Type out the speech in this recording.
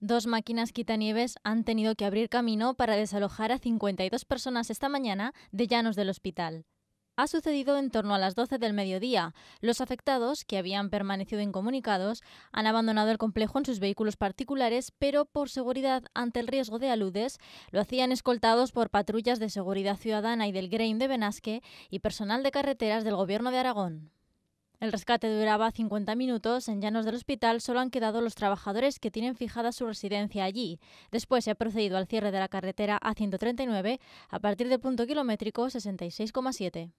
Dos máquinas quitanieves han tenido que abrir camino para desalojar a 52 personas esta mañana de Llanos del Hospital. Ha sucedido en torno a las 12 del mediodía. Los afectados, que habían permanecido incomunicados, han abandonado el complejo en sus vehículos particulares, pero por seguridad ante el riesgo de aludes, lo hacían escoltados por patrullas de seguridad ciudadana y del Grain de Benasque y personal de carreteras del Gobierno de Aragón. El rescate duraba 50 minutos. En Llanos del Hospital solo han quedado los trabajadores que tienen fijada su residencia allí. Después se ha procedido al cierre de la carretera A139 a partir del punto kilométrico 66,7.